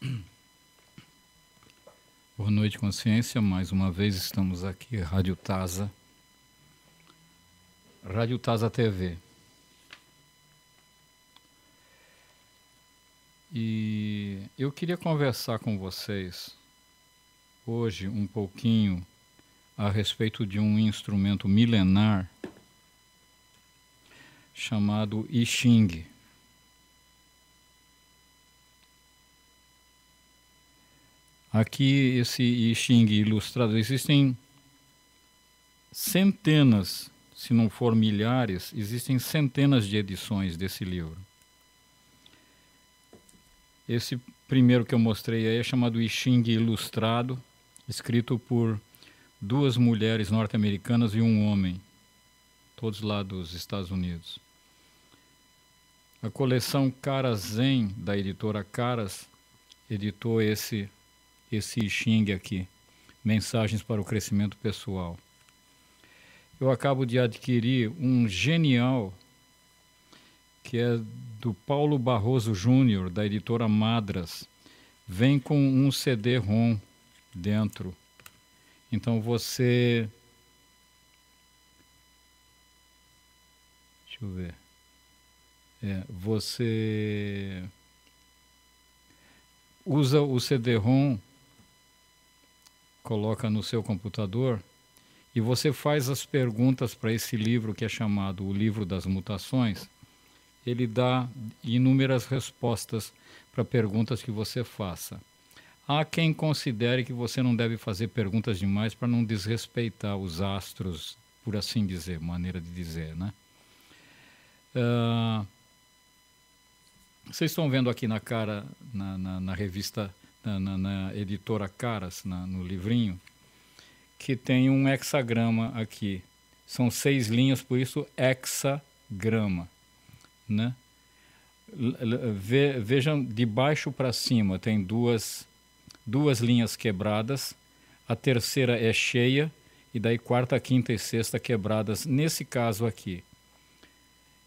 Boa noite, consciência. Mais uma vez estamos aqui, Rádio Taza. Rádio Taza TV. E eu queria conversar com vocês hoje um pouquinho a respeito de um instrumento milenar chamado I Ching. Aqui, esse I Ching ilustrado, existem centenas, se não for milhares, existem centenas de edições desse livro. Esse primeiro que eu mostrei aí é chamado I Ching Ilustrado, escrito por duas mulheres norte-americanas e um homem, todos lá dos Estados Unidos. A coleção Caras Zen, da editora Caras, editou esse esse xing aqui, Mensagens para o Crescimento Pessoal. Eu acabo de adquirir um genial que é do Paulo Barroso Júnior, da editora Madras. Vem com um CD-ROM dentro. Então você. Deixa eu ver. É, você usa o CD-ROM coloca no seu computador e você faz as perguntas para esse livro que é chamado O Livro das Mutações. Ele dá inúmeras respostas para perguntas que você faça. Há quem considere que você não deve fazer perguntas demais para não desrespeitar os astros, por assim dizer, maneira de dizer, né? Uh, vocês estão vendo aqui na cara, na, na, na revista na, na, na editora Caras, na, no livrinho, que tem um hexagrama aqui. São seis linhas, por isso hexagrama. Né? Ve, vejam, de baixo para cima tem duas, duas linhas quebradas, a terceira é cheia, e daí quarta, quinta e sexta quebradas, nesse caso aqui.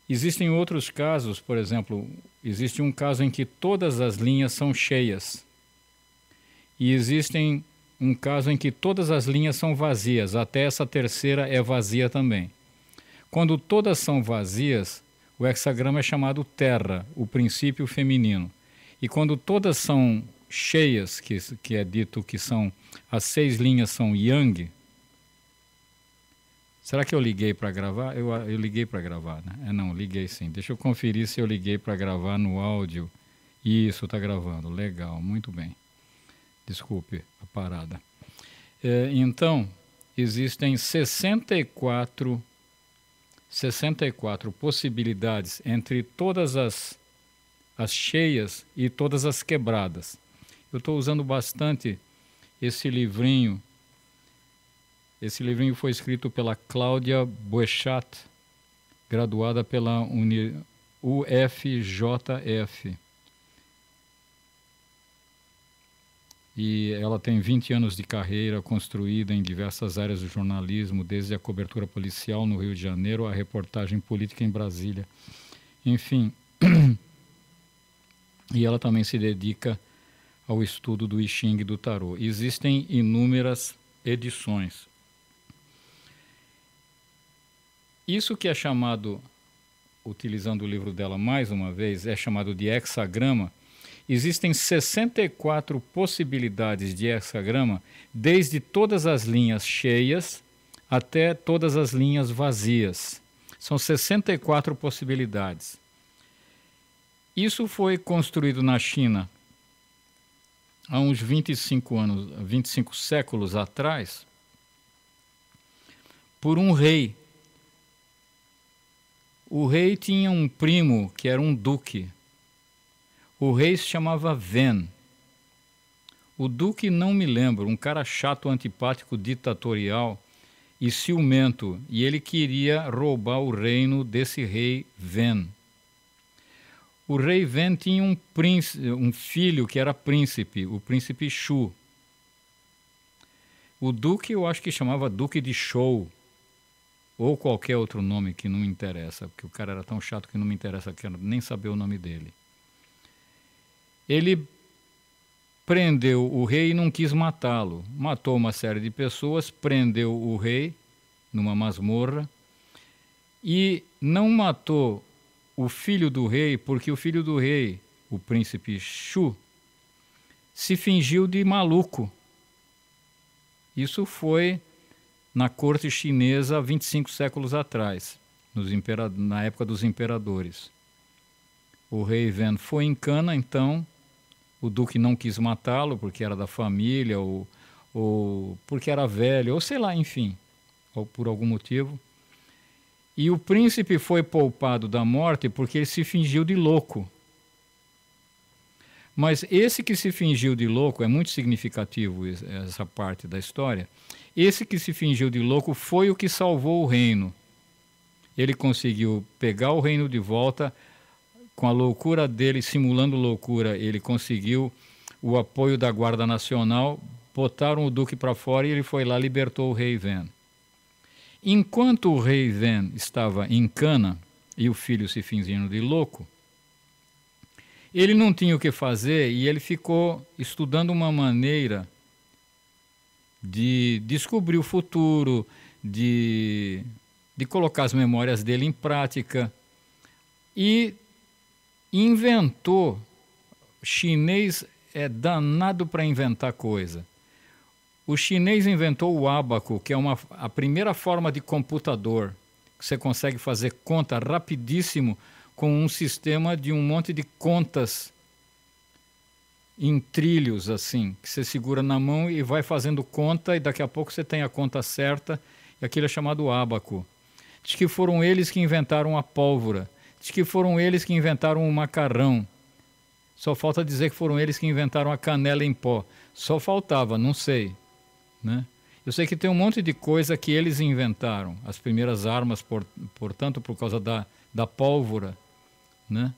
Existem outros casos, por exemplo, existe um caso em que todas as linhas são cheias e existem um caso em que todas as linhas são vazias, até essa terceira é vazia também. Quando todas são vazias, o hexagrama é chamado terra, o princípio feminino. E quando todas são cheias, que, que é dito que são as seis linhas são yang. Será que eu liguei para gravar? Eu, eu liguei para gravar, né? É, não, liguei sim. Deixa eu conferir se eu liguei para gravar no áudio. Isso, está gravando. Legal, muito bem desculpe a parada. É, então, existem 64, 64 possibilidades entre todas as, as cheias e todas as quebradas. Eu estou usando bastante esse livrinho. Esse livrinho foi escrito pela Cláudia Boechat, graduada pela Uni, UFJF. e ela tem 20 anos de carreira construída em diversas áreas do jornalismo, desde a cobertura policial no Rio de Janeiro à reportagem política em Brasília. Enfim, e ela também se dedica ao estudo do I Ching do tarô. Existem inúmeras edições. Isso que é chamado, utilizando o livro dela mais uma vez, é chamado de hexagrama Existem 64 possibilidades de hexagrama, desde todas as linhas cheias até todas as linhas vazias. São 64 possibilidades. Isso foi construído na China há uns 25 anos, 25 séculos atrás, por um rei. O rei tinha um primo que era um duque. O rei se chamava Ven. O duque não me lembro, um cara chato, antipático, ditatorial e ciumento, e ele queria roubar o reino desse rei Ven. O rei Ven tinha um, príncipe, um filho que era príncipe, o príncipe Shu. O duque eu acho que chamava duque de Show, ou qualquer outro nome que não me interessa, porque o cara era tão chato que não me interessa, quero nem saber o nome dele. Ele prendeu o rei e não quis matá-lo. Matou uma série de pessoas, prendeu o rei numa masmorra e não matou o filho do rei, porque o filho do rei, o príncipe Shu, se fingiu de maluco. Isso foi na corte chinesa 25 séculos atrás, na época dos imperadores. O rei Ven foi em Cana, então, o Duque não quis matá-lo porque era da família ou, ou porque era velho, ou sei lá, enfim, ou por algum motivo. E o príncipe foi poupado da morte porque ele se fingiu de louco. Mas esse que se fingiu de louco, é muito significativo essa parte da história, esse que se fingiu de louco foi o que salvou o reino. Ele conseguiu pegar o reino de volta com a loucura dele, simulando loucura, ele conseguiu o apoio da Guarda Nacional, botaram o Duque para fora e ele foi lá libertou o rei Ven. Enquanto o rei Ven estava em cana e o filho se fingindo de louco, ele não tinha o que fazer e ele ficou estudando uma maneira de descobrir o futuro, de, de colocar as memórias dele em prática. E inventou. chinês é danado para inventar coisa. O chinês inventou o ábaco, que é uma, a primeira forma de computador que você consegue fazer conta rapidíssimo com um sistema de um monte de contas em trilhos assim, que você segura na mão e vai fazendo conta e daqui a pouco você tem a conta certa, e aquilo é chamado ábaco. Diz que foram eles que inventaram a pólvora, Diz que foram eles que inventaram o macarrão. Só falta dizer que foram eles que inventaram a canela em pó. Só faltava, não sei. Né? Eu sei que tem um monte de coisa que eles inventaram. As primeiras armas, por, portanto, por causa da, da pólvora. Né?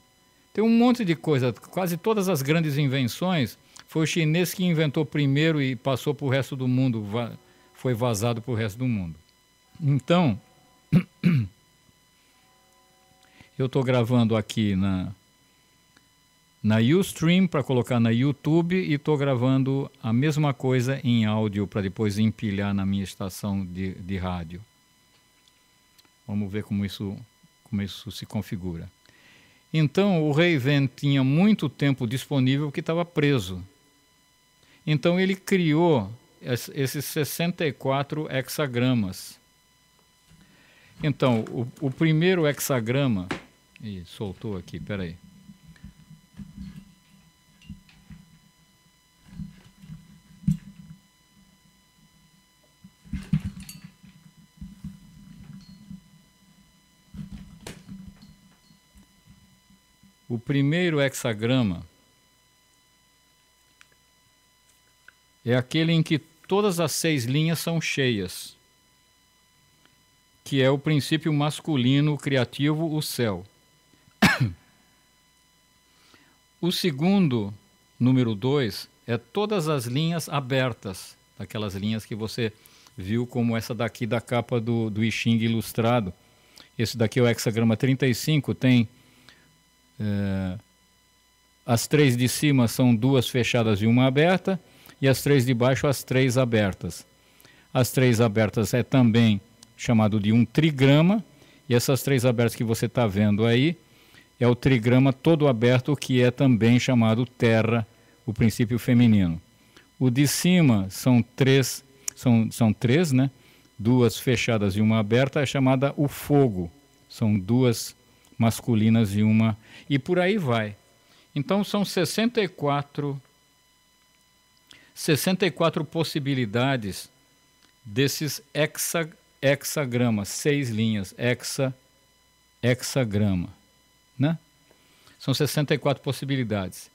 Tem um monte de coisa. Quase todas as grandes invenções foi o chinês que inventou primeiro e passou para o resto do mundo, foi vazado para o resto do mundo. Então, Eu estou gravando aqui na, na Ustream para colocar na YouTube e estou gravando a mesma coisa em áudio para depois empilhar na minha estação de, de rádio. Vamos ver como isso, como isso se configura. Então, o rei Ven tinha muito tempo disponível que estava preso. Então, ele criou esses 64 hexagramas. Então, o, o primeiro hexagrama e soltou aqui, peraí. O primeiro hexagrama é aquele em que todas as seis linhas são cheias, que é o princípio masculino criativo, o céu. O segundo, número 2, é todas as linhas abertas, aquelas linhas que você viu como essa daqui da capa do, do I Ching ilustrado. Esse daqui é o hexagrama 35, tem é, as três de cima são duas fechadas e uma aberta, e as três de baixo as três abertas. As três abertas é também chamado de um trigrama, e essas três abertas que você está vendo aí é o trigrama todo aberto, que é também chamado terra, o princípio feminino. O de cima são três, são, são três, né? Duas fechadas e uma aberta, é chamada o fogo. São duas masculinas e uma. E por aí vai. Então são 64, 64 possibilidades desses hexa, hexagramas, seis linhas, hexa, hexagrama. Né? São 64 possibilidades.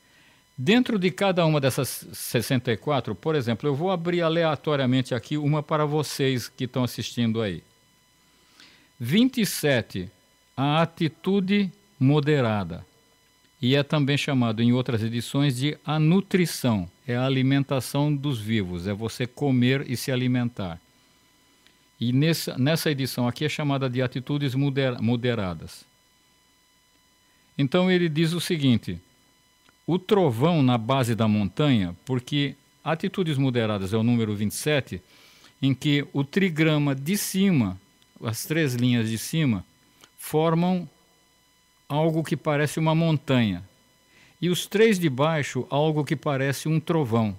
Dentro de cada uma dessas 64, por exemplo, eu vou abrir aleatoriamente aqui uma para vocês que estão assistindo aí. 27. A atitude moderada. E é também chamado em outras edições de a nutrição, é a alimentação dos vivos, é você comer e se alimentar. E nessa, nessa edição aqui é chamada de atitudes moderadas. Então ele diz o seguinte: o trovão na base da montanha, porque atitudes moderadas é o número 27, em que o trigrama de cima, as três linhas de cima, formam algo que parece uma montanha, e os três de baixo, algo que parece um trovão.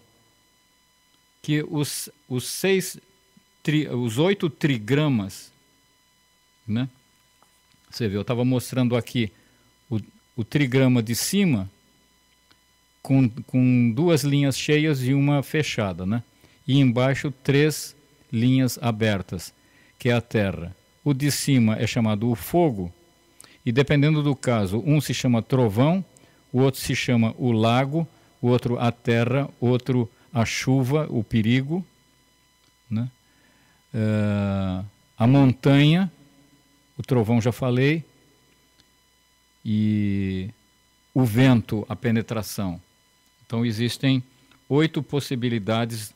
Que os, os, seis, tri, os oito trigramas, né? Você vê, eu estava mostrando aqui o, o trigrama de cima com, com duas linhas cheias e uma fechada, né? E embaixo três linhas abertas, que é a terra. O de cima é chamado o fogo, e dependendo do caso, um se chama trovão, o outro se chama o lago, o outro a terra, outro a chuva, o perigo, né? Uh, a montanha, o trovão já falei, e o vento, a penetração. Então existem oito possibilidades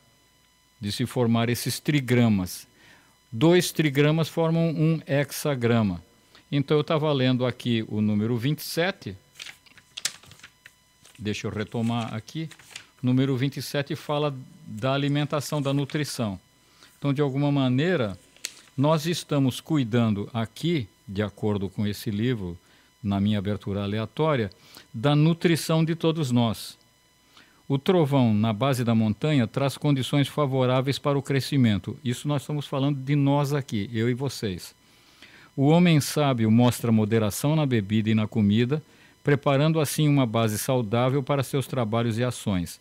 de se formar esses trigramas. Dois trigramas formam um hexagrama. Então eu estava lendo aqui o número 27. Deixa eu retomar aqui. Número 27 fala da alimentação, da nutrição. Então, de alguma maneira, nós estamos cuidando aqui, de acordo com esse livro na minha abertura aleatória, da nutrição de todos nós. O trovão na base da montanha traz condições favoráveis para o crescimento. Isso nós estamos falando de nós aqui, eu e vocês. O homem sábio mostra moderação na bebida e na comida, preparando assim uma base saudável para seus trabalhos e ações,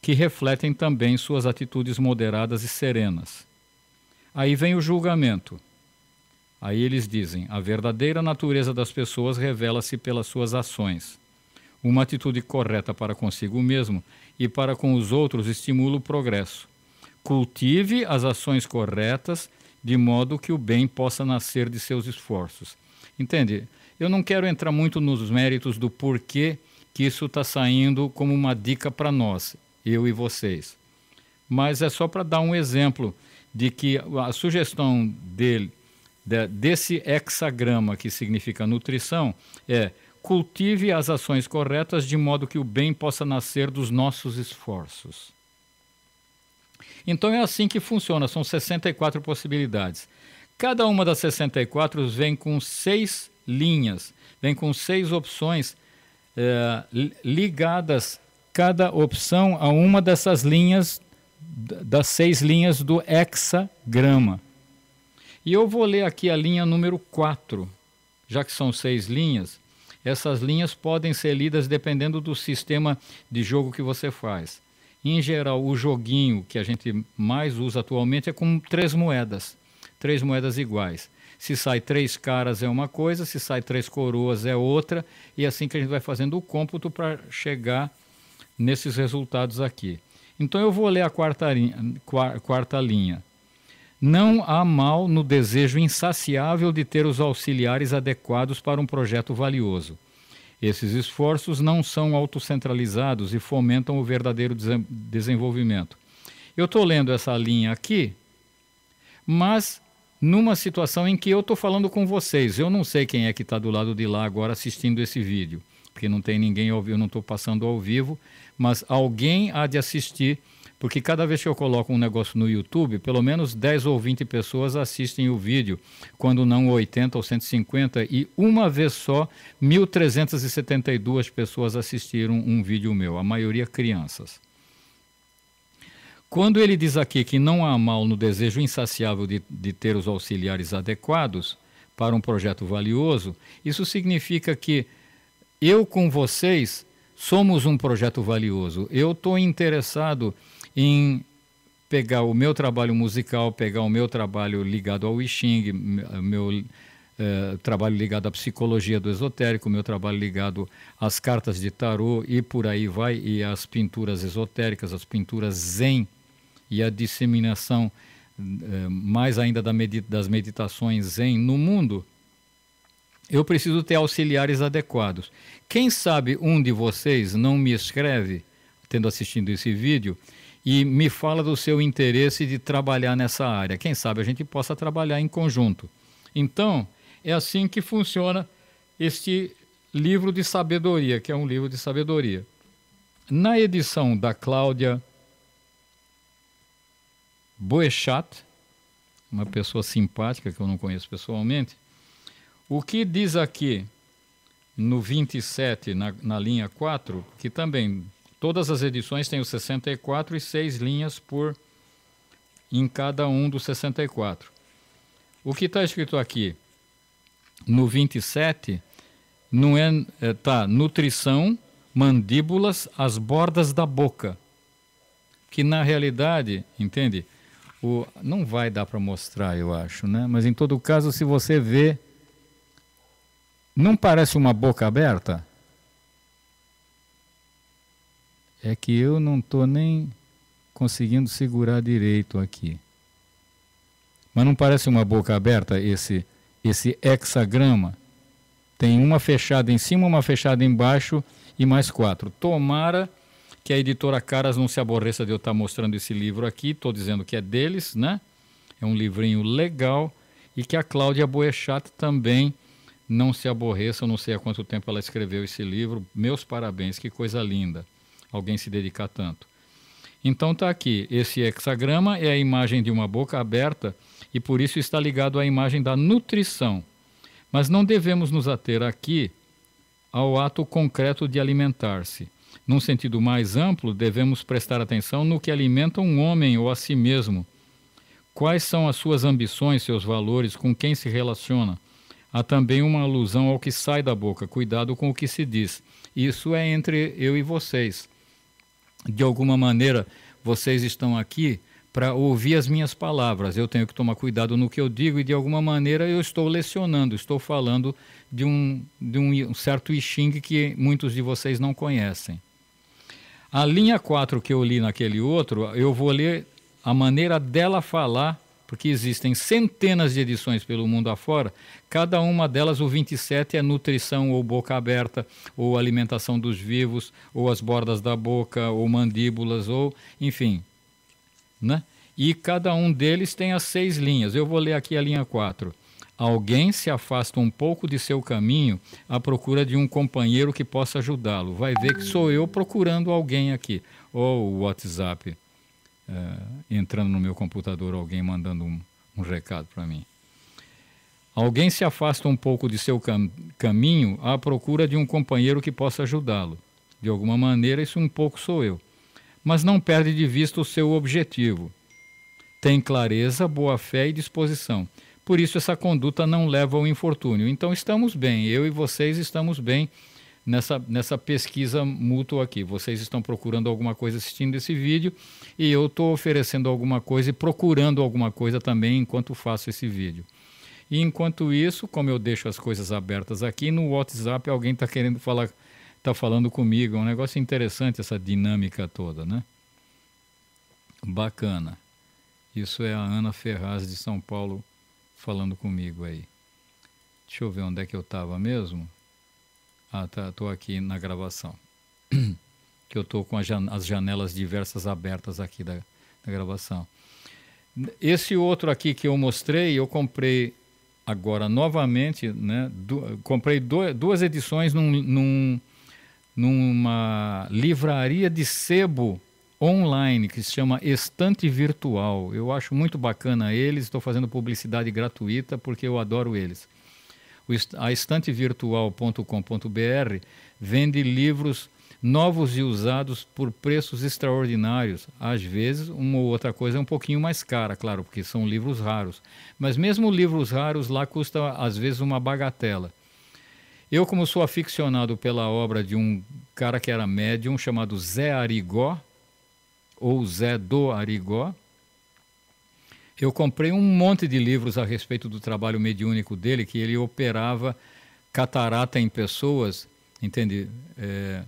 que refletem também suas atitudes moderadas e serenas. Aí vem o julgamento. Aí eles dizem: a verdadeira natureza das pessoas revela-se pelas suas ações. Uma atitude correta para consigo mesmo e para com os outros estimula o progresso. Cultive as ações corretas de modo que o bem possa nascer de seus esforços. Entende? Eu não quero entrar muito nos méritos do porquê que isso está saindo como uma dica para nós, eu e vocês. Mas é só para dar um exemplo de que a sugestão dele de, desse hexagrama que significa nutrição é cultive as ações corretas de modo que o bem possa nascer dos nossos esforços. Então é assim que funciona, são 64 possibilidades. Cada uma das 64 vem com seis linhas, vem com seis opções é, ligadas, cada opção a uma dessas linhas, das seis linhas do hexagrama. E eu vou ler aqui a linha número 4. Já que são seis linhas, essas linhas podem ser lidas dependendo do sistema de jogo que você faz. Em geral, o joguinho que a gente mais usa atualmente é com três moedas, três moedas iguais. Se sai três caras é uma coisa, se sai três coroas é outra, e é assim que a gente vai fazendo o cômputo para chegar nesses resultados aqui. Então eu vou ler a quarta, quarta linha. Não há mal no desejo insaciável de ter os auxiliares adequados para um projeto valioso. Esses esforços não são autocentralizados e fomentam o verdadeiro desenvolvimento. Eu estou lendo essa linha aqui, mas numa situação em que eu estou falando com vocês. Eu não sei quem é que está do lado de lá agora assistindo esse vídeo, porque não tem ninguém ao vivo, eu não estou passando ao vivo, mas alguém há de assistir porque cada vez que eu coloco um negócio no YouTube, pelo menos 10 ou 20 pessoas assistem o vídeo, quando não 80 ou 150, e uma vez só, 1.372 pessoas assistiram um vídeo meu, a maioria crianças. Quando ele diz aqui que não há mal no desejo insaciável de, de ter os auxiliares adequados para um projeto valioso, isso significa que eu com vocês somos um projeto valioso. Eu estou interessado em pegar o meu trabalho musical, pegar o meu trabalho ligado ao o meu eh, trabalho ligado à psicologia do esotérico, meu trabalho ligado às cartas de tarô e por aí vai, e às pinturas esotéricas, às pinturas zen e a disseminação eh, mais ainda da medita das meditações zen no mundo, eu preciso ter auxiliares adequados. Quem sabe um de vocês não me escreve, tendo assistido esse vídeo, e me fala do seu interesse de trabalhar nessa área. Quem sabe a gente possa trabalhar em conjunto. Então, é assim que funciona este livro de sabedoria, que é um livro de sabedoria. Na edição da Cláudia Boechat, uma pessoa simpática que eu não conheço pessoalmente, o que diz aqui no 27, na, na linha 4, que também Todas as edições têm os 64 e 6 linhas por em cada um dos 64. O que está escrito aqui no 27 não é, é tá nutrição, mandíbulas, as bordas da boca, que na realidade, entende? O, não vai dar para mostrar, eu acho, né? Mas em todo caso, se você vê, não parece uma boca aberta? é que eu não estou nem conseguindo segurar direito aqui. Mas não parece uma boca aberta esse, esse hexagrama? Tem uma fechada em cima, uma fechada embaixo e mais quatro. Tomara que a editora Caras não se aborreça de eu estar mostrando esse livro aqui. Estou dizendo que é deles, né? É um livrinho legal e que a Cláudia Boechat também não se aborreça. Eu não sei há quanto tempo ela escreveu esse livro. Meus parabéns, que coisa linda alguém se dedicar tanto. Então está aqui, esse hexagrama é a imagem de uma boca aberta e por isso está ligado à imagem da nutrição. Mas não devemos nos ater aqui ao ato concreto de alimentar-se. Num sentido mais amplo, devemos prestar atenção no que alimenta um homem ou a si mesmo. Quais são as suas ambições, seus valores, com quem se relaciona? Há também uma alusão ao que sai da boca, cuidado com o que se diz. Isso é entre eu e vocês de alguma maneira, vocês estão aqui para ouvir as minhas palavras. Eu tenho que tomar cuidado no que eu digo e, de alguma maneira, eu estou lecionando, estou falando de um, de um certo I que muitos de vocês não conhecem. A linha 4 que eu li naquele outro, eu vou ler a maneira dela falar porque existem centenas de edições pelo mundo afora, cada uma delas, o 27, é nutrição ou boca aberta, ou alimentação dos vivos, ou as bordas da boca, ou mandíbulas, ou enfim. Né? E cada um deles tem as seis linhas. Eu vou ler aqui a linha 4. Alguém se afasta um pouco de seu caminho à procura de um companheiro que possa ajudá-lo. Vai ver que sou eu procurando alguém aqui. Ou oh, o WhatsApp uh, entrando no meu computador alguém mandando um, um recado para mim. Alguém se afasta um pouco de seu cam caminho à procura de um companheiro que possa ajudá-lo. De alguma maneira, isso um pouco sou eu. Mas não perde de vista o seu objetivo. Tem clareza, boa fé e disposição. Por isso, essa conduta não leva ao infortúnio. Então, estamos bem, eu e vocês estamos bem nessa, nessa pesquisa mútua aqui. Vocês estão procurando alguma coisa assistindo esse vídeo e eu estou oferecendo alguma coisa e procurando alguma coisa também enquanto faço esse vídeo. E enquanto isso, como eu deixo as coisas abertas aqui, no WhatsApp alguém está querendo falar, está falando comigo. É um negócio interessante essa dinâmica toda, né? Bacana. Isso é a Ana Ferraz de São Paulo falando comigo aí. Deixa eu ver onde é que eu estava mesmo. Ah, tá, aqui na gravação. que eu estou com as janelas diversas abertas aqui da, da gravação. Esse outro aqui que eu mostrei, eu comprei agora novamente, né? comprei duas edições num, num, numa livraria de sebo online que se chama Estante Virtual. Eu acho muito bacana eles, estou fazendo publicidade gratuita porque eu adoro eles. A estantevirtual.com.br vende livros novos e usados por preços extraordinários. Às vezes, uma ou outra coisa é um pouquinho mais cara, claro, porque são livros raros. Mas mesmo livros raros lá custa às vezes uma bagatela. Eu, como sou aficionado pela obra de um cara que era médium chamado Zé Arigó, ou Zé do Arigó, eu comprei um monte de livros a respeito do trabalho mediúnico dele, que ele operava catarata em pessoas, entende? É,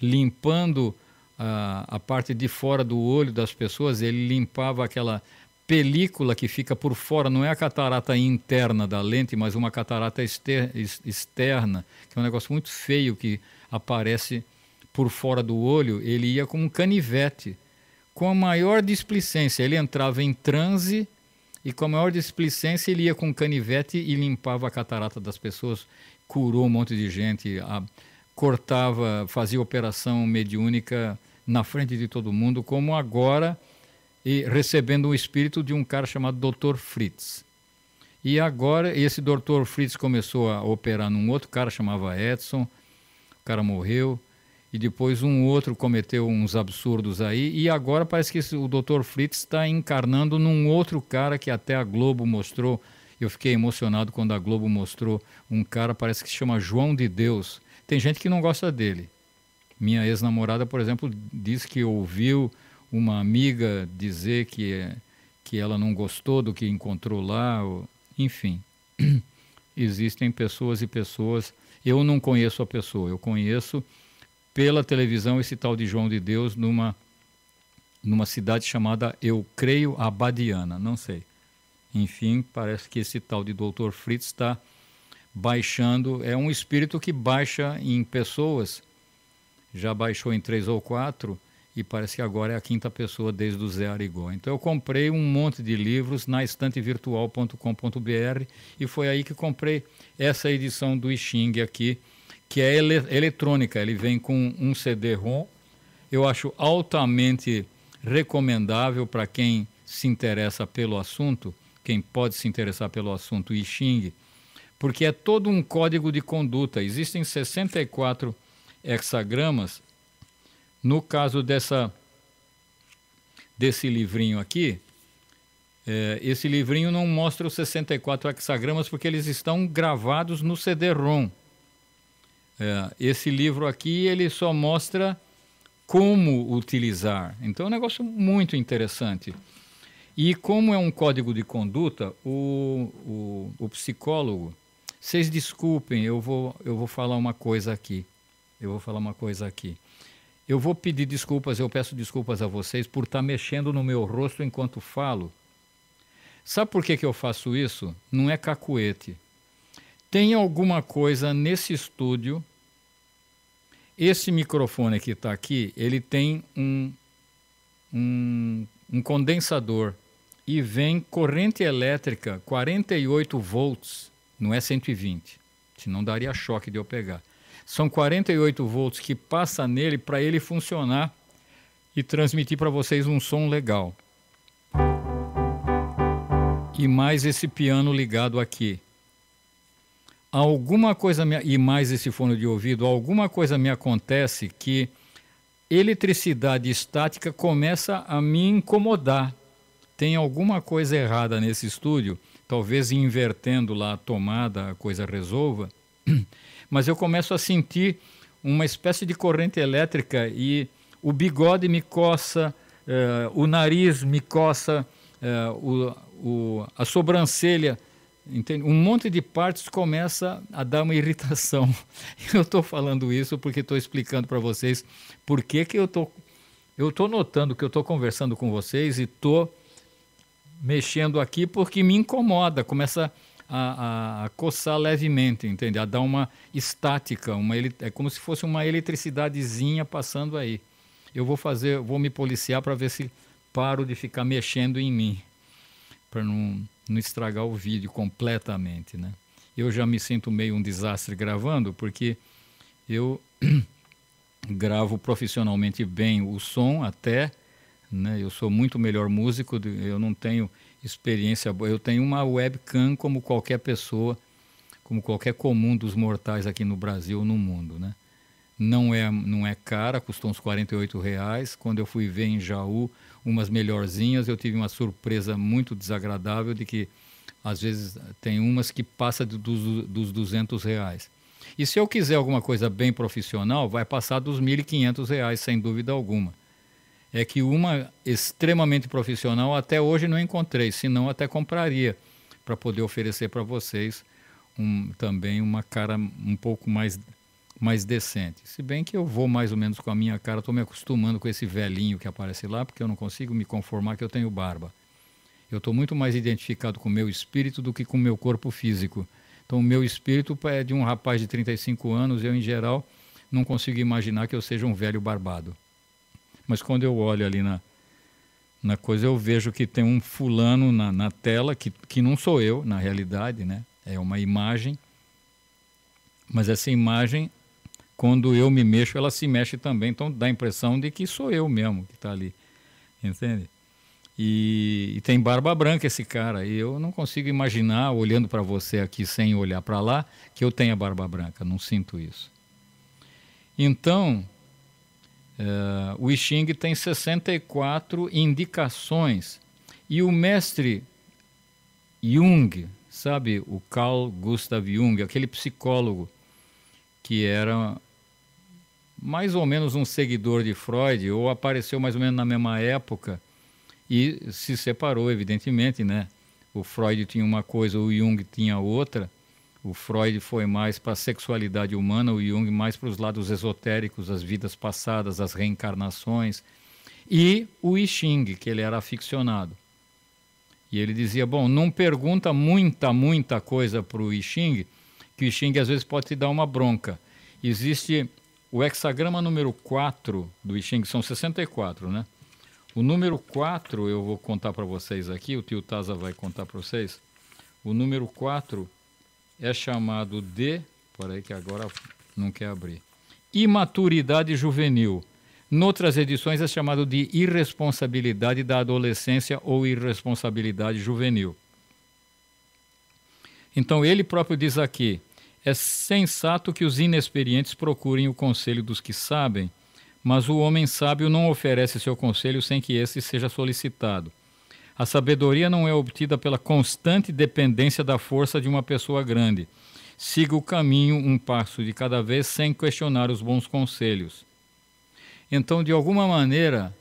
limpando a, a parte de fora do olho das pessoas, ele limpava aquela película que fica por fora, não é a catarata interna da lente, mas uma catarata externa, que é um negócio muito feio que aparece por fora do olho. Ele ia com um canivete com a maior displicência. Ele entrava em transe e com a maior displicência ele ia com canivete e limpava a catarata das pessoas, curou um monte de gente, a, cortava, fazia operação mediúnica na frente de todo mundo, como agora, e recebendo o espírito de um cara chamado Dr. Fritz. E agora esse Dr. Fritz começou a operar num outro cara, chamava Edson, o cara morreu, e depois um outro cometeu uns absurdos aí, e agora parece que o Dr. Fritz está encarnando num outro cara que até a Globo mostrou. Eu fiquei emocionado quando a Globo mostrou um cara, parece que se chama João de Deus. Tem gente que não gosta dele. Minha ex-namorada, por exemplo, diz que ouviu uma amiga dizer que, que ela não gostou do que encontrou lá. enfim, existem pessoas e pessoas. Eu não conheço a pessoa, eu conheço pela televisão esse tal de João de Deus numa, numa cidade chamada, eu creio, Abadiana, não sei. Enfim, parece que esse tal de Dr. Fritz está baixando, é um espírito que baixa em pessoas, já baixou em três ou quatro, e parece que agora é a quinta pessoa desde o Zé Arigó. Então eu comprei um monte de livros na estantevirtual.com.br e foi aí que comprei essa edição do Xing aqui, que é ele eletrônica. Ele vem com um CD-ROM. Eu acho altamente recomendável para quem se interessa pelo assunto, quem pode se interessar pelo assunto I Ching, porque é todo um código de conduta. Existem 64 hexagramas. No caso dessa desse livrinho aqui, é, esse livrinho não mostra os 64 hexagramas porque eles estão gravados no CD-ROM. É, esse livro aqui ele só mostra como utilizar. Então é um negócio muito interessante. E como é um código de conduta, o, o, o psicólogo, vocês desculpem, eu vou, eu vou falar uma coisa aqui. Eu vou falar uma coisa aqui. Eu vou pedir desculpas, eu peço desculpas a vocês por estar tá mexendo no meu rosto enquanto falo. Sabe por que, que eu faço isso? Não é cacuete. Tem alguma coisa nesse estúdio. Esse microfone que está aqui, ele tem um, um, um condensador e vem corrente elétrica 48 volts, não é 120, senão daria choque de eu pegar. São 48 volts que passa nele para ele funcionar e transmitir para vocês um som legal. E mais esse piano ligado aqui alguma coisa me, e mais esse fone de ouvido, alguma coisa me acontece que eletricidade estática começa a me incomodar. Tem alguma coisa errada nesse estúdio, talvez invertendo lá a tomada a coisa resolva, mas eu começo a sentir uma espécie de corrente elétrica e o bigode me coça, eh, o nariz me coça, eh, o, o, a sobrancelha Entende? Um monte de partes começa a dar uma irritação. Eu estou falando isso porque estou explicando para vocês por que, que eu estou eu tô notando que eu estou conversando com vocês e estou mexendo aqui porque me incomoda, começa a, a, a, coçar levemente, entende? A dar uma estática, uma, é como se fosse uma eletricidadezinha passando aí. Eu vou fazer, vou me policiar para ver se paro de ficar mexendo em mim, para não não estragar o vídeo completamente, né? Eu já me sinto meio um desastre gravando, porque eu gravo profissionalmente bem o som até, né? Eu sou muito melhor músico, eu não tenho experiência boa. Eu tenho uma webcam como qualquer pessoa, como qualquer comum dos mortais aqui no Brasil ou no mundo, né? Não é, não é cara, custou uns 48 reais. Quando eu fui ver em Jaú, umas melhorzinhas. Eu tive uma surpresa muito desagradável de que às vezes tem umas que passa dos, dos 200 reais. E se eu quiser alguma coisa bem profissional, vai passar dos 1.500 reais, sem dúvida alguma. É que uma extremamente profissional até hoje não encontrei, senão até compraria para poder oferecer para vocês um, também uma cara um pouco mais mais decente. Se bem que eu vou mais ou menos com a minha cara, estou me acostumando com esse velhinho que aparece lá, porque eu não consigo me conformar que eu tenho barba. Eu estou muito mais identificado com o meu espírito do que com o meu corpo físico. Então, o meu espírito é de um rapaz de 35 anos, eu, em geral, não consigo imaginar que eu seja um velho barbado. Mas quando eu olho ali na, na coisa, eu vejo que tem um fulano na, na tela, que, que não sou eu, na realidade, né? É uma imagem, mas essa imagem quando eu me mexo, ela se mexe também. Então dá a impressão de que sou eu mesmo que está ali. Entende? E, e, tem barba branca esse cara. E eu não consigo imaginar, olhando para você aqui sem olhar para lá, que eu tenha barba branca. Não sinto isso. Então, é, o Xing tem 64 indicações. E o mestre Jung, sabe, o Carl Gustav Jung, aquele psicólogo que era mais ou menos um seguidor de Freud, ou apareceu mais ou menos na mesma época e se separou, evidentemente, né? O Freud tinha uma coisa, o Jung tinha outra. O Freud foi mais para a sexualidade humana, o Jung mais para os lados esotéricos, as vidas passadas, as reencarnações. E o I Ching, que ele era aficionado. E ele dizia: bom, não pergunta muita, muita coisa para o I Ching, que o I Ching às vezes pode te dar uma bronca. Existe o hexagrama número 4 do I Ching, são 64, né? O número 4, eu vou contar para vocês aqui, o tio Taza vai contar para vocês. O número 4 é chamado de. Peraí, que agora não quer abrir. Imaturidade juvenil. Noutras edições é chamado de irresponsabilidade da adolescência ou irresponsabilidade juvenil. Então ele próprio diz aqui: é sensato que os inexperientes procurem o conselho dos que sabem, mas o homem sábio não oferece seu conselho sem que esse seja solicitado. A sabedoria não é obtida pela constante dependência da força de uma pessoa grande. Siga o caminho um passo de cada vez sem questionar os bons conselhos. Então, de alguma maneira,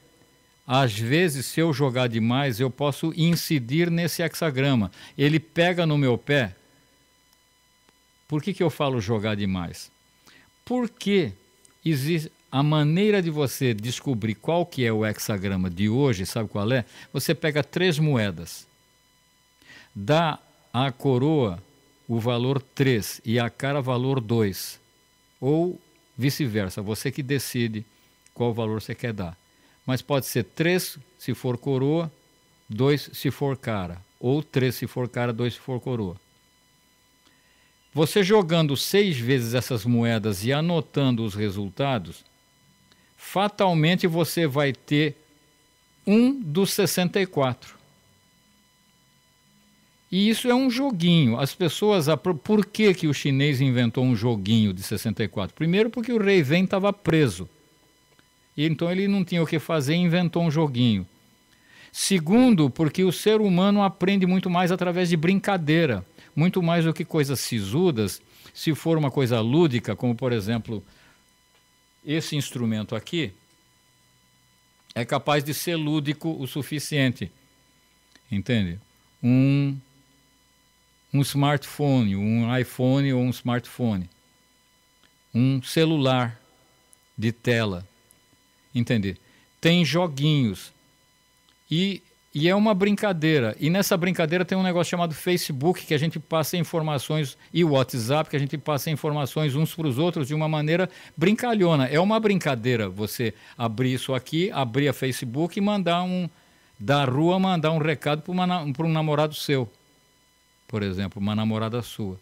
às vezes, se eu jogar demais, eu posso incidir nesse hexagrama. Ele pega no meu pé, por que, que eu falo jogar demais? Porque existe a maneira de você descobrir qual que é o hexagrama de hoje, sabe qual é? Você pega três moedas, dá à coroa o valor 3 e à cara valor 2, ou vice-versa, você que decide qual valor você quer dar. Mas pode ser 3 se for coroa, 2 se for cara, ou 3 se for cara, 2 se for coroa. Você jogando seis vezes essas moedas e anotando os resultados, fatalmente você vai ter um dos 64. E isso é um joguinho. As pessoas. Por que, que o chinês inventou um joguinho de 64? Primeiro, porque o rei Ven estava preso. E então ele não tinha o que fazer e inventou um joguinho. Segundo, porque o ser humano aprende muito mais através de brincadeira muito mais do que coisas sisudas, se for uma coisa lúdica, como por exemplo esse instrumento aqui, é capaz de ser lúdico o suficiente. Entende? Um, um smartphone, um iPhone ou um smartphone. Um celular de tela. Entende? Tem joguinhos. E e é uma brincadeira. E nessa brincadeira tem um negócio chamado Facebook, que a gente passa informações, e o WhatsApp, que a gente passa informações uns para os outros de uma maneira brincalhona. É uma brincadeira você abrir isso aqui, abrir a Facebook e mandar um. da rua mandar um recado para um namorado seu, por exemplo, uma namorada sua.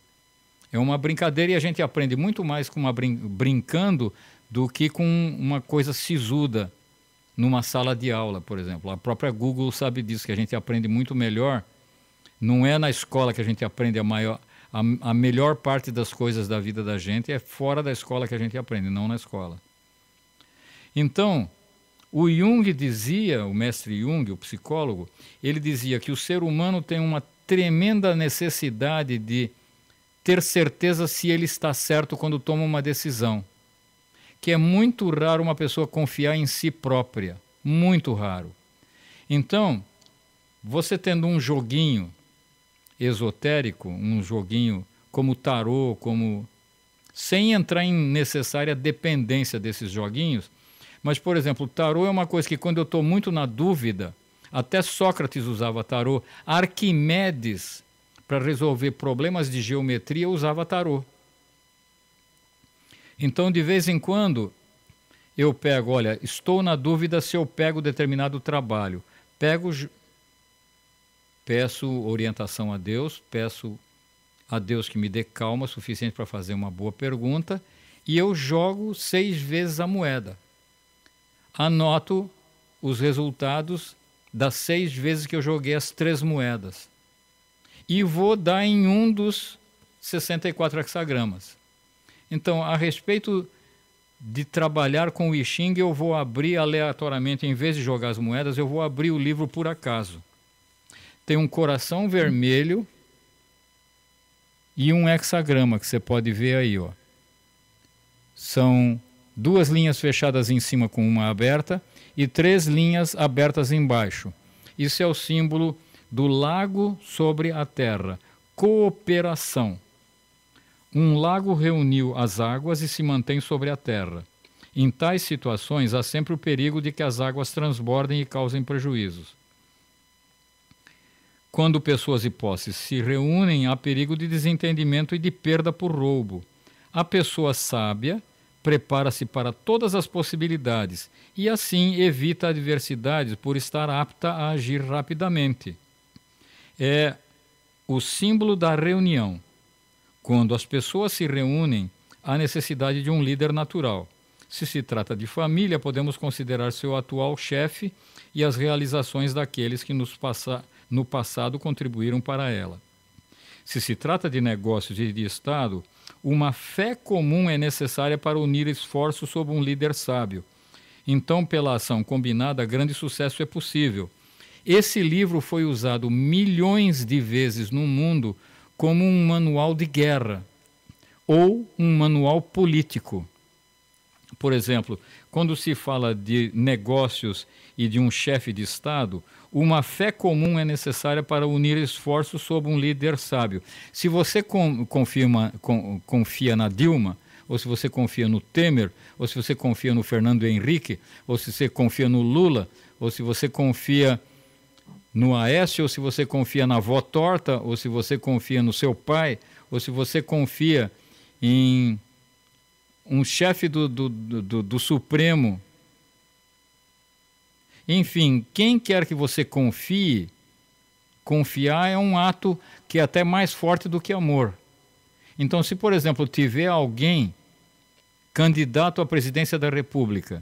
É uma brincadeira e a gente aprende muito mais com uma brin brincando do que com uma coisa sisuda numa sala de aula, por exemplo. A própria Google sabe disso, que a gente aprende muito melhor. Não é na escola que a gente aprende a maior. A, a melhor parte das coisas da vida da gente é fora da escola que a gente aprende, não na escola. Então, o Jung dizia, o mestre Jung, o psicólogo, ele dizia que o ser humano tem uma tremenda necessidade de ter certeza se ele está certo quando toma uma decisão que é muito raro uma pessoa confiar em si própria. Muito raro. Então, você tendo um joguinho esotérico, um joguinho como tarô, como sem entrar em necessária dependência desses joguinhos, mas por exemplo, tarô é uma coisa que quando eu estou muito na dúvida, até Sócrates usava tarô, Arquimedes para resolver problemas de geometria usava tarô. Então, de vez em quando, eu pego, olha, estou na dúvida se eu pego determinado trabalho. Pego, peço orientação a Deus, peço a Deus que me dê calma suficiente para fazer uma boa pergunta e eu jogo seis vezes a moeda. Anoto os resultados das seis vezes que eu joguei as três moedas e vou dar em um dos 64 hexagramas. Então, a respeito de trabalhar com o I Ching, eu vou abrir aleatoriamente, em vez de jogar as moedas, eu vou abrir o livro por acaso. Tem um coração vermelho e um hexagrama que você pode ver aí, ó. São duas linhas fechadas em cima com uma aberta e três linhas abertas embaixo. Isso é o símbolo do lago sobre a terra, cooperação. Um lago reuniu as águas e se mantém sobre a terra. Em tais situações, há sempre o perigo de que as águas transbordem e causem prejuízos. Quando pessoas e posses se reúnem, há perigo de desentendimento e de perda por roubo. A pessoa sábia prepara-se para todas as possibilidades e, assim, evita adversidades por estar apta a agir rapidamente. É o símbolo da reunião. Quando as pessoas se reúnem, há necessidade de um líder natural. Se se trata de família, podemos considerar seu atual chefe e as realizações daqueles que nos passa, no passado contribuíram para ela. Se se trata de negócios e de Estado, uma fé comum é necessária para unir esforços sob um líder sábio. Então, pela ação combinada, grande sucesso é possível. Esse livro foi usado milhões de vezes no mundo como um manual de guerra ou um manual político. Por exemplo, quando se fala de negócios e de um chefe de Estado, uma fé comum é necessária para unir esforços sob um líder sábio. Se você com, confirma, com, confia na Dilma, ou se você confia no Temer, ou se você confia no Fernando Henrique, ou se você confia no Lula, ou se você confia no Aécio, ou se você confia na avó torta, ou se você confia no seu pai, ou se você confia em um chefe do, do, do, do Supremo. Enfim, quem quer que você confie, confiar é um ato que é até mais forte do que amor. Então, se, por exemplo, tiver alguém candidato à presidência da República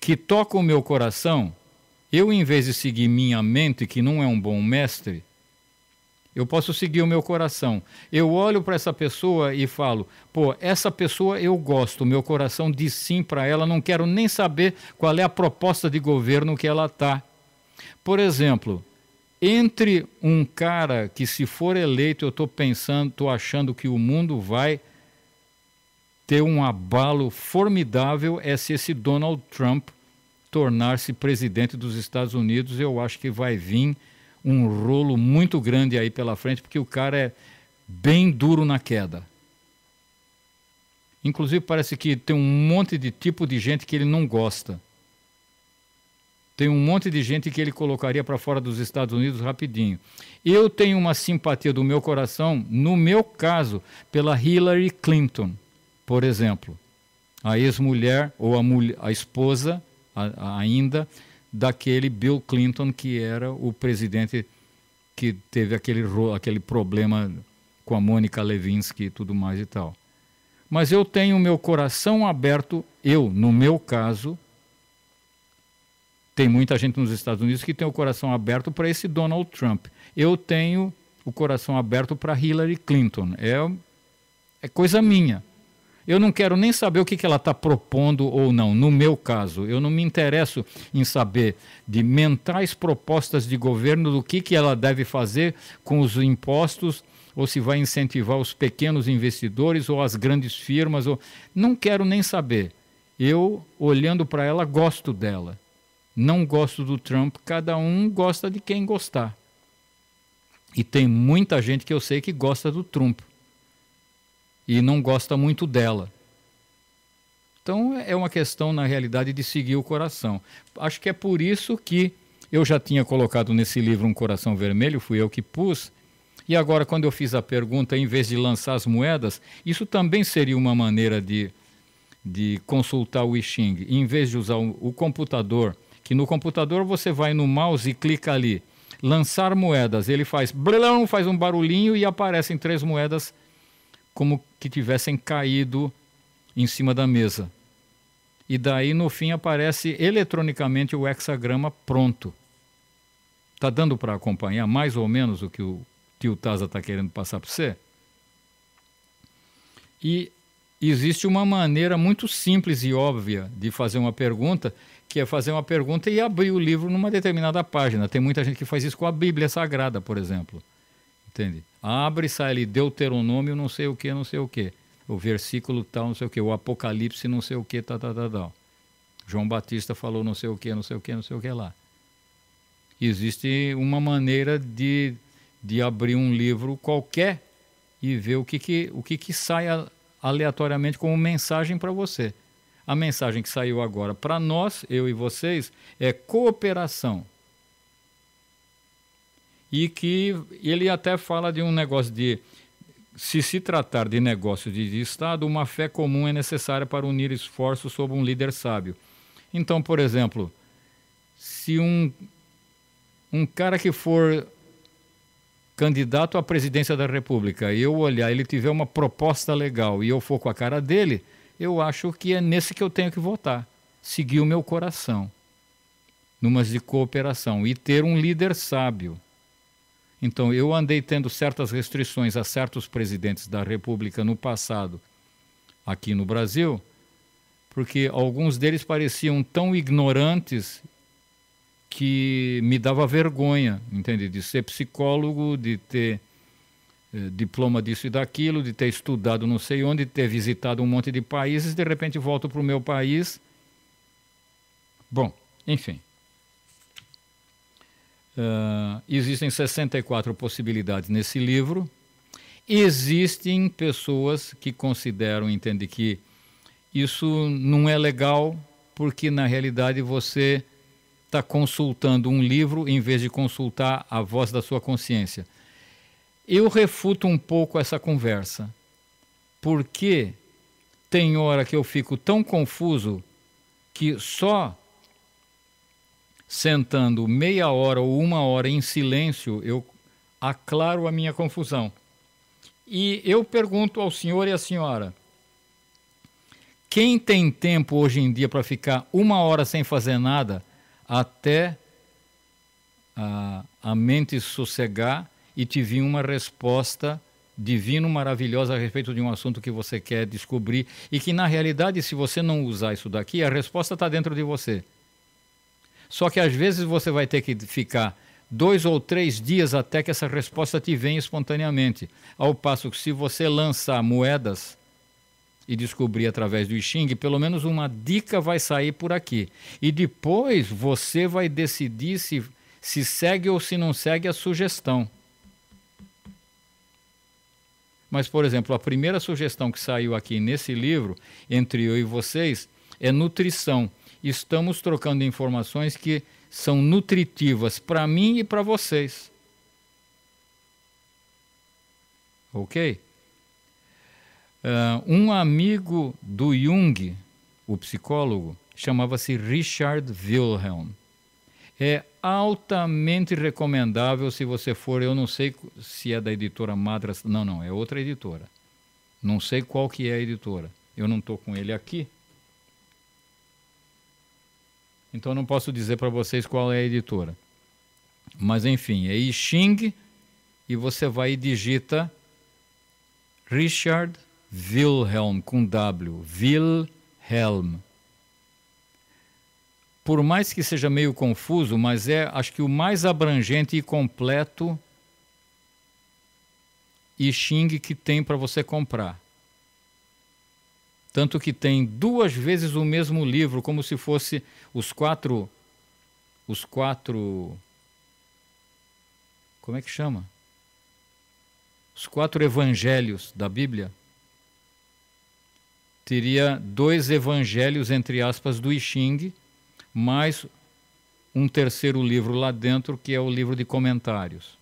que toca o meu coração, eu, em vez de seguir minha mente, que não é um bom mestre, eu posso seguir o meu coração. Eu olho para essa pessoa e falo: pô, essa pessoa eu gosto, meu coração diz sim para ela, não quero nem saber qual é a proposta de governo que ela está. Por exemplo, entre um cara que, se for eleito, eu estou pensando, estou achando que o mundo vai ter um abalo formidável, é se esse Donald Trump tornar-se presidente dos Estados Unidos, eu acho que vai vir um rolo muito grande aí pela frente, porque o cara é bem duro na queda. Inclusive, parece que tem um monte de tipo de gente que ele não gosta. Tem um monte de gente que ele colocaria para fora dos Estados Unidos rapidinho. Eu tenho uma simpatia do meu coração, no meu caso, pela Hillary Clinton, por exemplo, a ex-mulher ou a, mulher, a esposa ainda daquele Bill Clinton que era o presidente que teve aquele, aquele problema com a Mônica Levinsky e tudo mais e tal. Mas eu tenho meu coração aberto, eu, no meu caso, tem muita gente nos Estados Unidos que tem o coração aberto para esse Donald Trump. Eu tenho o coração aberto para Hillary Clinton. É, é coisa minha. Eu não quero nem saber o que, que ela está propondo ou não. No meu caso, eu não me interesso em saber de mentais propostas de governo do que, que ela deve fazer com os impostos ou se vai incentivar os pequenos investidores ou as grandes firmas. Ou... Não quero nem saber. Eu, olhando para ela, gosto dela. Não gosto do Trump. Cada um gosta de quem gostar. E tem muita gente que eu sei que gosta do Trump e não gosta muito dela. Então é uma questão, na realidade, de seguir o coração. Acho que é por isso que eu já tinha colocado nesse livro um coração vermelho, fui eu que pus. E agora, quando eu fiz a pergunta, em vez de lançar as moedas, isso também seria uma maneira de, de consultar o I Ching. Em vez de usar o computador, que no computador você vai no mouse e clica ali, lançar moedas, ele faz blão, faz um barulhinho e aparecem três moedas como que tivessem caído em cima da mesa. E daí, no fim, aparece eletronicamente o hexagrama pronto. Está dando para acompanhar mais ou menos o que o tio Taza está querendo passar para você? E existe uma maneira muito simples e óbvia de fazer uma pergunta, que é fazer uma pergunta e abrir o livro numa determinada página. Tem muita gente que faz isso com a Bíblia Sagrada, por exemplo. Entende? Abre e sai ali Deuteronômio, não sei o que, não sei o que. O versículo tal, não sei o que. O Apocalipse, não sei o que, tal, tal, tal, tal. João Batista falou não sei o que, não sei o que, não sei o que lá. Existe uma maneira de, de abrir um livro qualquer e ver o que, que, o que, que sai aleatoriamente como mensagem para você. A mensagem que saiu agora para nós, eu e vocês, é cooperação e que ele até fala de um negócio de se se tratar de negócio de Estado, uma fé comum é necessária para unir esforços sob um líder sábio. Então, por exemplo, se um, um cara que for candidato à presidência da República e eu olhar, ele tiver uma proposta legal e eu for com a cara dele, eu acho que é nesse que eu tenho que votar. Seguir o meu coração, numas de cooperação e ter um líder sábio. Então, eu andei tendo certas restrições a certos presidentes da República no passado, aqui no Brasil, porque alguns deles pareciam tão ignorantes que me dava vergonha, entende? De ser psicólogo, de ter eh, diploma disso e daquilo, de ter estudado não sei onde, de ter visitado um monte de países, de repente volto para o meu país. Bom, enfim. Ah, existem 64 possibilidades nesse livro. Existem pessoas que consideram, entende que isso não é legal, porque na realidade você está consultando um livro em vez de consultar a voz da sua consciência. Eu refuto um pouco essa conversa, porque tem hora que eu fico tão confuso que só sentando meia hora ou uma hora em silêncio, eu aclaro a minha confusão. E eu pergunto ao senhor e à senhora: quem tem tempo hoje em dia para ficar uma hora sem fazer nada até a, a mente sossegar e te vir uma resposta? divino, maravilhosa a respeito de um assunto que você quer descobrir e que, na realidade, se você não usar isso daqui, a resposta está dentro de você. Só que às vezes você vai ter que ficar dois ou três dias até que essa resposta te venha espontaneamente. Ao passo que se você lançar moedas e descobrir através do Xing, pelo menos uma dica vai sair por aqui. E depois você vai decidir se, se segue ou se não segue a sugestão. Mas, por exemplo, a primeira sugestão que saiu aqui nesse livro, entre eu e vocês, é nutrição estamos trocando informações que são nutritivas para mim e para vocês. Ok? Uh, um amigo do Jung, o psicólogo, chamava-se Richard Wilhelm. É altamente recomendável se você for, eu não sei se é da editora Madras, não, não, é outra editora. Não sei qual que é a editora. Eu não estou com ele aqui, então não posso dizer para vocês qual é a editora. Mas enfim, é Xing e você vai e digita Richard Wilhelm com W, Wilhelm. Por mais que seja meio confuso, mas é acho que o mais abrangente e completo Xing que tem para você comprar tanto que tem duas vezes o mesmo livro, como se fosse os quatro os quatro como é que chama? Os quatro evangelhos da Bíblia teria dois evangelhos entre aspas do I mais um terceiro livro lá dentro que é o livro de comentários.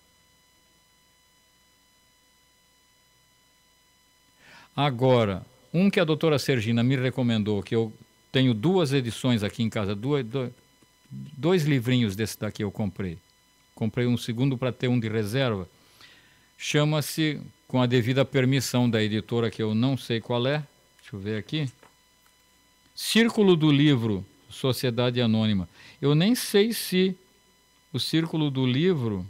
Agora, um que a doutora Sergina me recomendou, que eu tenho duas edições aqui em casa, duas, dois, dois livrinhos desse daqui eu comprei. Comprei um segundo para ter um de reserva. Chama-se, com a devida permissão da editora, que eu não sei qual é, deixa eu ver aqui. Círculo do Livro, Sociedade Anônima. Eu nem sei se o Círculo do Livro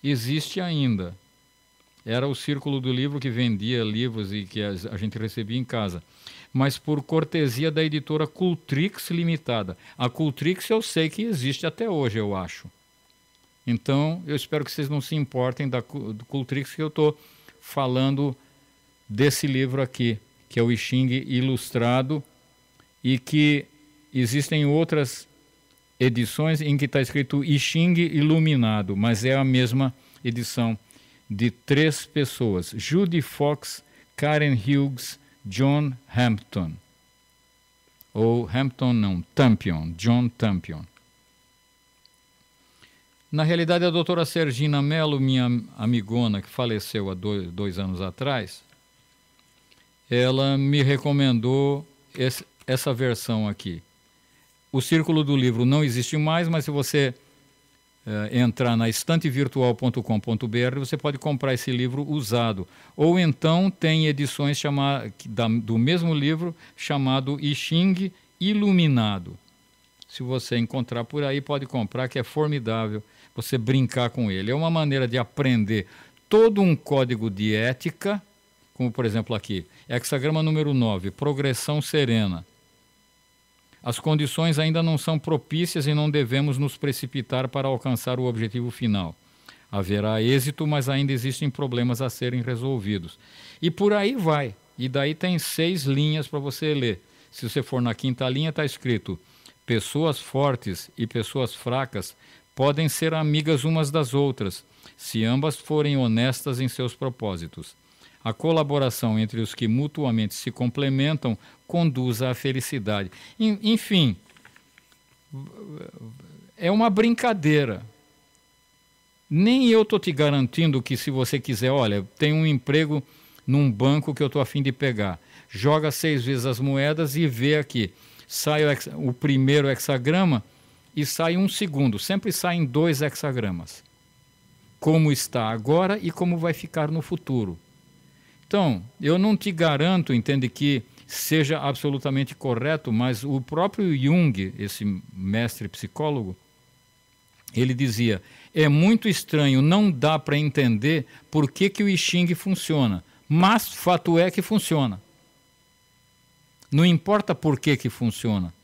existe ainda era o círculo do livro que vendia livros e que a gente recebia em casa. Mas por cortesia da editora Cultrix Limitada. A Cultrix eu sei que existe até hoje, eu acho. Então, eu espero que vocês não se importem da Cultrix que eu estou falando desse livro aqui, que é o I Ilustrado, e que existem outras edições em que está escrito I Iluminado, mas é a mesma edição de três pessoas: Judy Fox, Karen Hughes, John Hampton. Ou Hampton não, Tampion, John Tampion. Na realidade, a doutora Sergina Mello, minha amigona que faleceu há dois, dois anos atrás, ela me recomendou esse, essa versão aqui. O Círculo do Livro não existe mais, mas se você uh, entrar na estantevirtual.com.br, você pode comprar esse livro usado. Ou então tem edições chama, da, do mesmo livro chamado I Ching Iluminado. Se você encontrar por aí, pode comprar, que é formidável você brincar com ele. É uma maneira de aprender todo um código de ética, como por exemplo aqui, hexagrama número 9, progressão serena. As condições ainda não são propícias e não devemos nos precipitar para alcançar o objetivo final. Haverá êxito, mas ainda existem problemas a serem resolvidos. E por aí vai. E daí tem seis linhas para você ler. Se você for na quinta linha, está escrito: pessoas fortes e pessoas fracas podem ser amigas umas das outras, se ambas forem honestas em seus propósitos. A colaboração entre os que mutuamente se complementam conduz à felicidade. Enfim, é uma brincadeira. Nem eu estou te garantindo que se você quiser, olha, tem um emprego num banco que eu estou afim de pegar. Joga seis vezes as moedas e vê aqui. Sai o, o primeiro hexagrama e sai um segundo. Sempre saem dois hexagramas. Como está agora e como vai ficar no futuro então eu não te garanto, entende, que seja absolutamente correto, mas o próprio Jung, esse mestre psicólogo, ele dizia: é muito estranho, não dá para entender por que, que o Xing funciona, mas fato é que funciona. Não importa por que, que funciona,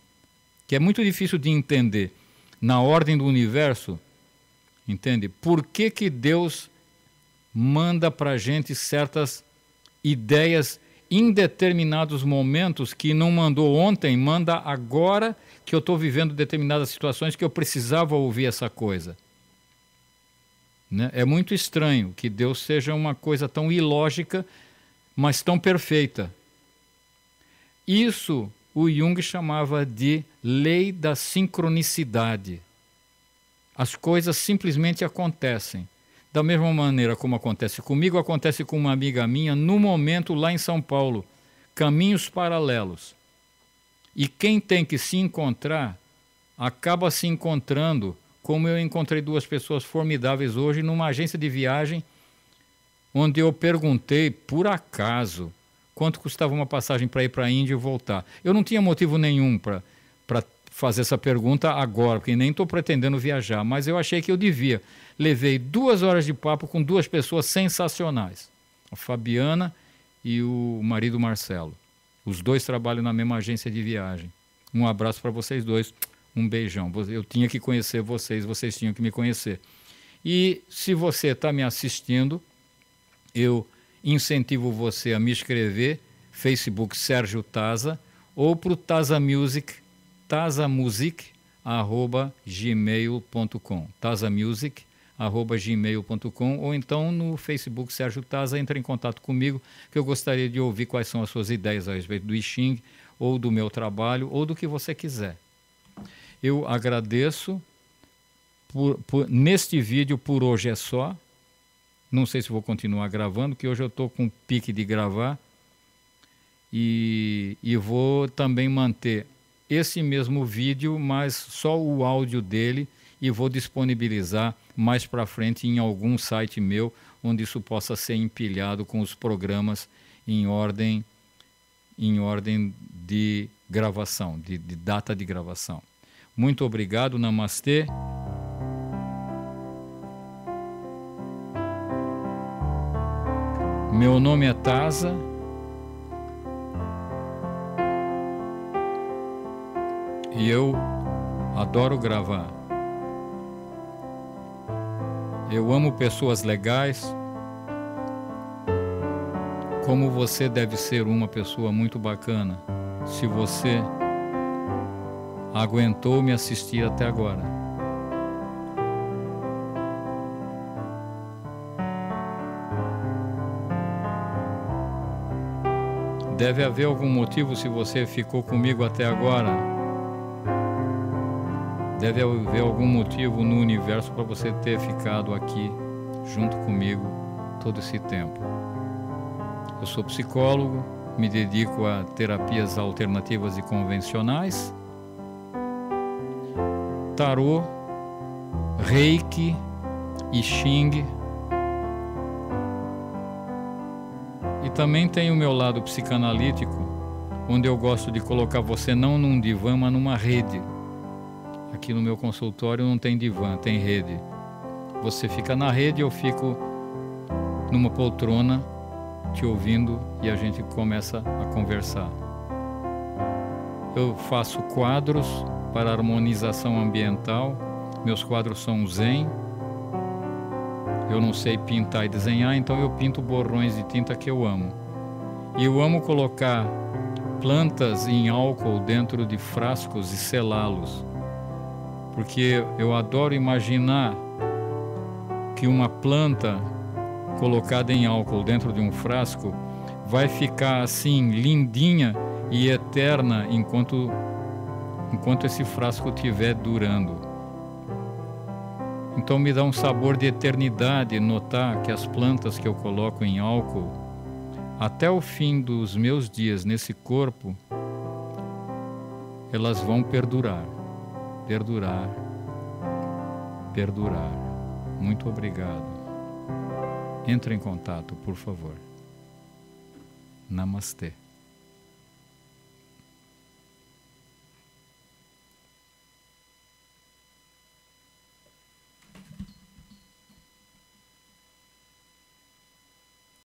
que é muito difícil de entender na ordem do universo, entende? Por que, que Deus manda para a gente certas ideias em determinados momentos que não mandou ontem, manda agora que eu estou vivendo determinadas situações que eu precisava ouvir essa coisa. Né? É muito estranho que Deus seja uma coisa tão ilógica, mas tão perfeita. Isso o Jung chamava de lei da sincronicidade. As coisas simplesmente acontecem. Da mesma maneira como acontece comigo, acontece com uma amiga minha no momento lá em São Paulo. Caminhos paralelos. E quem tem que se encontrar acaba se encontrando, como eu encontrei duas pessoas formidáveis hoje numa agência de viagem, onde eu perguntei por acaso quanto custava uma passagem para ir para a Índia e voltar. Eu não tinha motivo nenhum para fazer essa pergunta agora, porque nem estou pretendendo viajar, mas eu achei que eu devia. Levei duas horas de papo com duas pessoas sensacionais, a Fabiana e o marido Marcelo. Os dois trabalham na mesma agência de viagem. Um abraço para vocês dois, um beijão. Eu tinha que conhecer vocês, vocês tinham que me conhecer. E se você está me assistindo, eu incentivo você a me escrever, Facebook Sérgio Taza, ou para o Taza Music tazamusic@gmail.com, tazamusic arroba gmail.com ou então no Facebook Sérgio Taza, entre em contato comigo que eu gostaria de ouvir quais são as suas ideias a respeito do Xing ou do meu trabalho ou do que você quiser. Eu agradeço por, por, neste vídeo por hoje é só. Não sei se vou continuar gravando, que hoje eu estou com pique de gravar e, e vou também manter esse mesmo vídeo, mas só o áudio dele e vou disponibilizar mais para frente em algum site meu onde isso possa ser empilhado com os programas em ordem em ordem de gravação, de, de data de gravação. Muito obrigado, namastê. Meu nome é Taza. e eu adoro gravar. Eu amo pessoas legais. Como você deve ser uma pessoa muito bacana se você aguentou me assistir até agora. Deve haver algum motivo se você ficou comigo até agora Deve haver algum motivo no universo para você ter ficado aqui junto comigo todo esse tempo. Eu sou psicólogo, me dedico a terapias alternativas e convencionais, tarô, reiki e xing. E também tem o meu lado psicanalítico, onde eu gosto de colocar você não num divã, mas numa rede Aqui no meu consultório não tem divã, tem rede. Você fica na rede, eu fico numa poltrona te ouvindo e a gente começa a conversar. Eu faço quadros para harmonização ambiental. Meus quadros são zen. Eu não sei pintar e desenhar, então eu pinto borrões de tinta que eu amo. E eu amo colocar plantas em álcool dentro de frascos e selá-los porque eu adoro imaginar que uma planta colocada em álcool dentro de um frasco vai ficar assim lindinha e eterna enquanto enquanto esse frasco estiver durando. Então me dá um sabor de eternidade notar que as plantas que eu coloco em álcool até o fim dos meus dias nesse corpo elas vão perdurar perdurar, perdurar. Muito obrigado. Entre em contato, por favor. Namastê.